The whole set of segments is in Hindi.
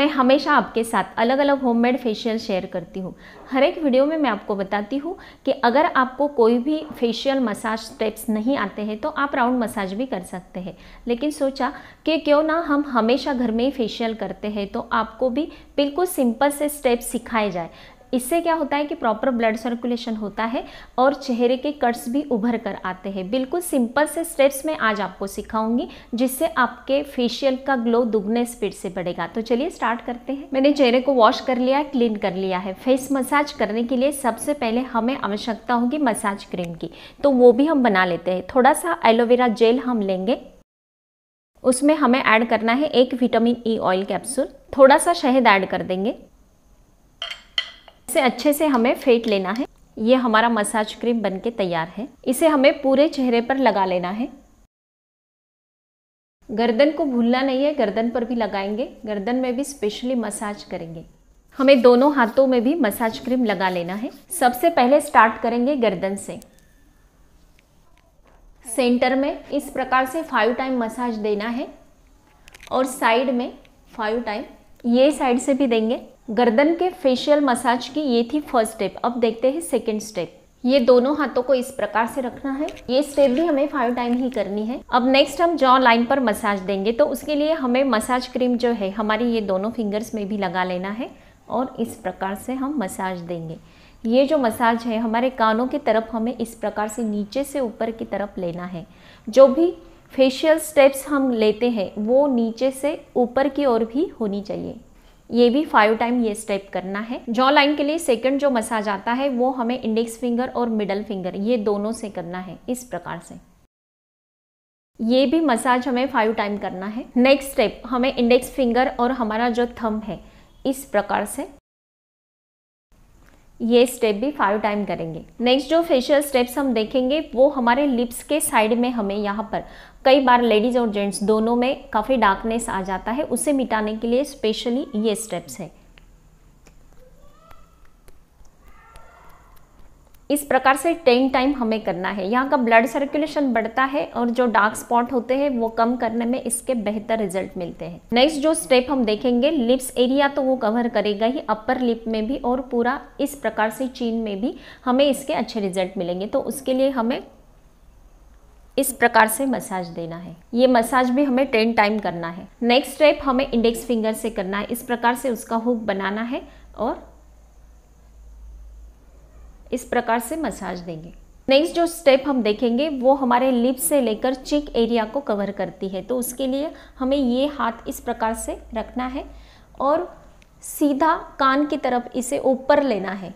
मैं हमेशा आपके साथ अलग अलग होममेड फेशियल शेयर करती हूँ हर एक वीडियो में मैं आपको बताती हूँ कि अगर आपको कोई भी फेशियल मसाज स्टेप्स नहीं आते हैं तो आप राउंड मसाज भी कर सकते हैं लेकिन सोचा कि क्यों ना हम हमेशा घर में ही फेशियल करते हैं तो आपको भी बिल्कुल सिंपल से स्टेप्स सिखाए जाए इससे क्या होता है कि प्रॉपर ब्लड सर्कुलेशन होता है और चेहरे के कट्स भी उभर कर आते हैं बिल्कुल सिंपल से स्टेप्स में आज आपको सिखाऊंगी जिससे आपके फेशियल का ग्लो दुगने स्पीड से बढ़ेगा तो चलिए स्टार्ट करते हैं मैंने चेहरे को वॉश कर लिया क्लीन कर लिया है फेस मसाज करने के लिए सबसे पहले हमें आवश्यकता होगी मसाज क्रीम की तो वो भी हम बना लेते हैं थोड़ा सा एलोवेरा जेल हम लेंगे उसमें हमें ऐड करना है एक विटामिन ई ऑयल कैप्सूल थोड़ा सा शहद ऐड कर देंगे इसे अच्छे से हमें फेंट लेना है ये हमारा मसाज क्रीम बनके तैयार है इसे हमें पूरे चेहरे पर लगा लेना है गर्दन को भूलना नहीं है गर्दन पर भी लगाएंगे गर्दन में भी स्पेशली मसाज करेंगे हमें दोनों हाथों में भी मसाज क्रीम लगा लेना है सबसे पहले स्टार्ट करेंगे गर्दन से सेंटर में इस प्रकार से फाइव टाइम मसाज देना है और साइड में फाइव टाइम ये साइड से भी देंगे गर्दन के फेशियल मसाज की ये थी फर्स्ट स्टेप अब देखते हैं सेकेंड स्टेप ये दोनों हाथों को इस प्रकार से रखना है ये स्टेप भी हमें फाइव टाइम ही करनी है अब नेक्स्ट हम जॉ लाइन पर मसाज देंगे तो उसके लिए हमें मसाज क्रीम जो है हमारी ये दोनों फिंगर्स में भी लगा लेना है और इस प्रकार से हम मसाज देंगे ये जो मसाज है हमारे कानों की तरफ हमें इस प्रकार से नीचे से ऊपर की तरफ लेना है जो भी फेशियल स्टेप्स हम लेते हैं वो नीचे से ऊपर की ओर भी होनी चाहिए ये भी फाइव टाइम ये स्टेप करना है जॉ लाइन के लिए सेकंड जो मसाज आता है वो हमें इंडेक्स फिंगर और मिडल फिंगर ये दोनों से करना है इस प्रकार से ये भी मसाज हमें फाइव टाइम करना है नेक्स्ट स्टेप हमें इंडेक्स फिंगर और हमारा जो थम है इस प्रकार से ये स्टेप भी फाइव टाइम करेंगे नेक्स्ट जो फेशियल स्टेप्स हम देखेंगे वो हमारे लिप्स के साइड में हमें यहाँ पर कई बार लेडीज़ और जेंट्स दोनों में काफ़ी डार्कनेस आ जाता है उसे मिटाने के लिए स्पेशली ये स्टेप्स है इस प्रकार से टेन टाइम हमें करना है यहाँ का ब्लड सर्कुलेशन बढ़ता है और जो डार्क स्पॉट होते हैं वो कम करने में इसके बेहतर रिजल्ट मिलते हैं नेक्स्ट जो स्टेप हम देखेंगे लिप्स एरिया तो वो कवर करेगा ही अपर लिप में भी और पूरा इस प्रकार से चीन में भी हमें इसके अच्छे रिजल्ट मिलेंगे तो उसके लिए हमें इस प्रकार से मसाज देना है ये मसाज भी हमें टेन टाइम करना है नेक्स्ट स्टेप हमें इंडेक्स फिंगर से करना है इस प्रकार से उसका हुक बनाना है और इस प्रकार से मसाज देंगे नेक्स्ट जो स्टेप हम देखेंगे वो हमारे लिप से लेकर चिक एरिया को कवर करती है तो उसके लिए हमें ये हाथ इस प्रकार से रखना है और सीधा कान की तरफ इसे ऊपर लेना है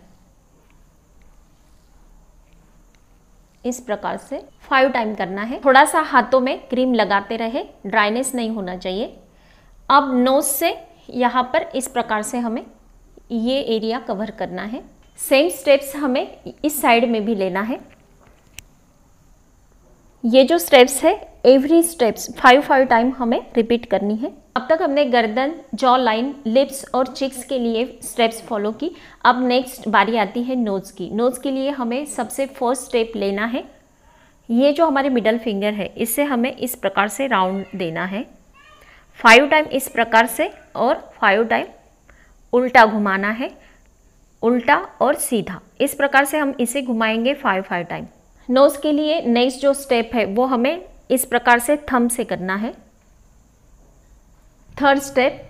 इस प्रकार से फाइव टाइम करना है थोड़ा सा हाथों में क्रीम लगाते रहे ड्राइनेस नहीं होना चाहिए अब नोज से यहाँ पर इस प्रकार से हमें ये एरिया कवर करना है सेम स्टेप्स हमें इस साइड में भी लेना है ये जो स्टेप्स है every steps five five time हमें रिपीट करनी है अब तक हमने गर्दन जॉ लाइन लिप्स और चिक्स के लिए स्टेप्स फॉलो की अब नेक्स्ट बारी आती है नोज़ की नोज़ के लिए हमें सबसे फर्स्ट स्टेप लेना है ये जो हमारे मिडल फिंगर है इससे हमें इस प्रकार से राउंड देना है फाइव टाइम इस प्रकार से और फाइव टाइम उल्टा घुमाना है उल्टा और सीधा इस प्रकार से हम इसे घुमाएंगे फाइव फाइव टाइम नोज़ के लिए नेक्स्ट जो स्टेप है वो हमें इस प्रकार से थम से करना है थर्ड स्टेप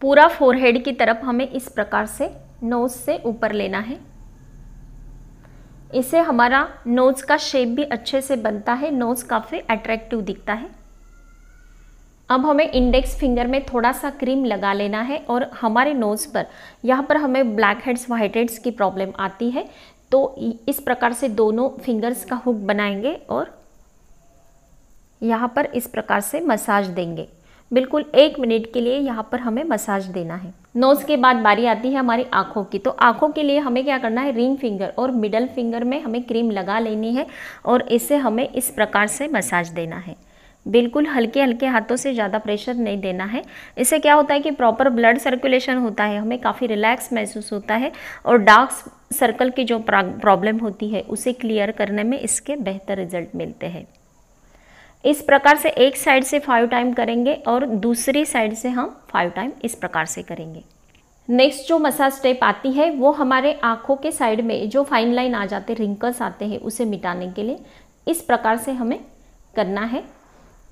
पूरा फोरहेड की तरफ हमें इस प्रकार से नोज से ऊपर लेना है इससे हमारा नोज़ का शेप भी अच्छे से बनता है नोज़ काफ़ी अट्रैक्टिव दिखता है अब हमें इंडेक्स फिंगर में थोड़ा सा क्रीम लगा लेना है और हमारे नोज़ पर यहाँ पर हमें ब्लैक हेड्स वाइट हेड्स की प्रॉब्लम आती है तो इस प्रकार से दोनों फिंगर्स का हुक बनाएंगे और यहाँ पर इस प्रकार से मसाज देंगे बिल्कुल एक मिनट के लिए यहाँ पर हमें मसाज देना है नोज़ के बाद बारी आती है हमारी आँखों की तो आँखों के लिए हमें क्या करना है रिंग फिंगर और मिडल फिंगर में हमें क्रीम लगा लेनी है और इसे हमें इस प्रकार से मसाज देना है बिल्कुल हल्के हल्के हाथों से ज़्यादा प्रेशर नहीं देना है इससे क्या होता है कि प्रॉपर ब्लड सर्कुलेशन होता है हमें काफ़ी रिलैक्स महसूस होता है और डार्क सर्कल की जो प्रॉब्लम होती है उसे क्लियर करने में इसके बेहतर रिजल्ट मिलते हैं इस प्रकार से एक साइड से फाइव टाइम करेंगे और दूसरी साइड से हम फाइव टाइम इस प्रकार से करेंगे नेक्स्ट जो मसाज स्टेप आती है वो हमारे आँखों के साइड में जो फाइन लाइन आ जाते रिंकल्स आते हैं उसे मिटाने के लिए इस प्रकार से हमें करना है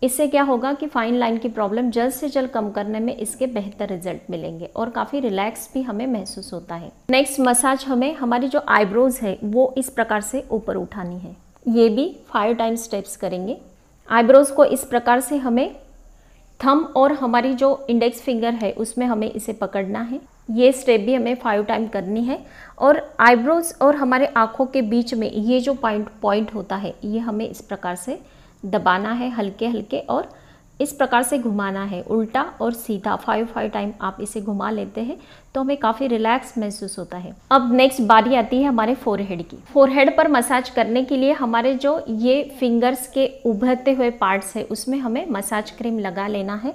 इससे क्या होगा कि फाइन लाइन की प्रॉब्लम जल्द से जल्द कम करने में इसके बेहतर रिजल्ट मिलेंगे और काफ़ी रिलैक्स भी हमें महसूस होता है नेक्स्ट मसाज हमें हमारी जो आईब्रोज है वो इस प्रकार से ऊपर उठानी है ये भी फाइव टाइम स्टेप्स करेंगे आईब्रोज को इस प्रकार से हमें थम और हमारी जो इंडेक्स फिंगर है उसमें हमें इसे पकड़ना है ये स्टेप भी हमें फाइव टाइम करनी है और आईब्रोज और हमारे आँखों के बीच में ये जो पॉइंट पॉइंट होता है ये हमें इस प्रकार से दबाना है हल्के हल्के और इस प्रकार से घुमाना है उल्टा और सीधा फाइव फाइव टाइम आप इसे घुमा लेते हैं तो हमें काफ़ी रिलैक्स महसूस होता है अब नेक्स्ट बारी आती है हमारे फोरहेड की फोरहेड पर मसाज करने के लिए हमारे जो ये फिंगर्स के उभरते हुए पार्ट्स है उसमें हमें मसाज क्रीम लगा लेना है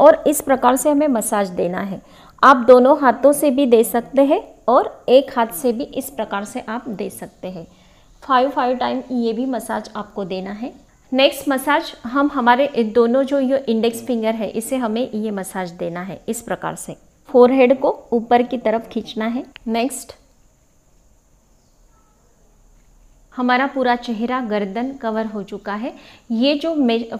और इस प्रकार से हमें मसाज देना है आप दोनों हाथों से भी दे सकते हैं और एक हाथ से भी इस प्रकार से आप दे सकते हैं फाइव फाइव टाइम ये भी मसाज आपको देना है नेक्स्ट मसाज हम हमारे दोनों जो ये इंडेक्स फिंगर है इसे हमें ये मसाज देना है इस प्रकार से फोरहेड को ऊपर की तरफ खींचना है नेक्स्ट हमारा पूरा चेहरा गर्दन कवर हो चुका है ये जो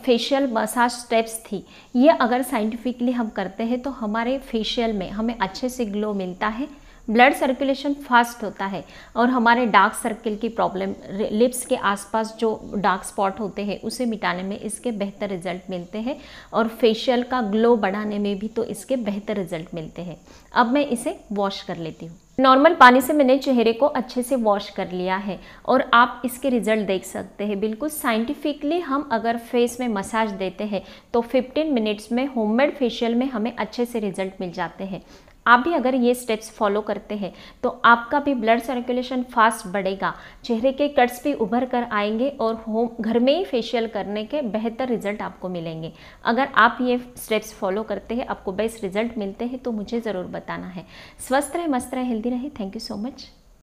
फेशियल मसाज स्टेप्स थी ये अगर साइंटिफिकली हम करते हैं तो हमारे फेशियल में हमें अच्छे से ग्लो मिलता है ब्लड सर्कुलेशन फास्ट होता है और हमारे डार्क सर्किल की प्रॉब्लम लिप्स के आसपास जो डार्क स्पॉट होते हैं उसे मिटाने में इसके बेहतर रिजल्ट मिलते हैं और फेशियल का ग्लो बढ़ाने में भी तो इसके बेहतर रिजल्ट मिलते हैं अब मैं इसे वॉश कर लेती हूँ नॉर्मल पानी से मैंने चेहरे को अच्छे से वॉश कर लिया है और आप इसके रिज़ल्ट देख सकते हैं बिल्कुल साइंटिफिकली हम अगर फेस में मसाज देते हैं तो 15 मिनट्स में होममेड फेशियल में हमें अच्छे से रिज़ल्ट मिल जाते हैं आप भी अगर ये स्टेप्स फॉलो करते हैं तो आपका भी ब्लड सर्कुलेशन फास्ट बढ़ेगा चेहरे के कट्स भी उभर कर आएंगे और होम घर में ही फेशियल करने के बेहतर रिजल्ट आपको मिलेंगे अगर आप ये स्टेप्स फॉलो करते हैं आपको बेस्ट रिजल्ट मिलते हैं तो मुझे ज़रूर बताना है स्वस्थ रहे मस्त रहे हेल्दी रहे थैंक यू सो मच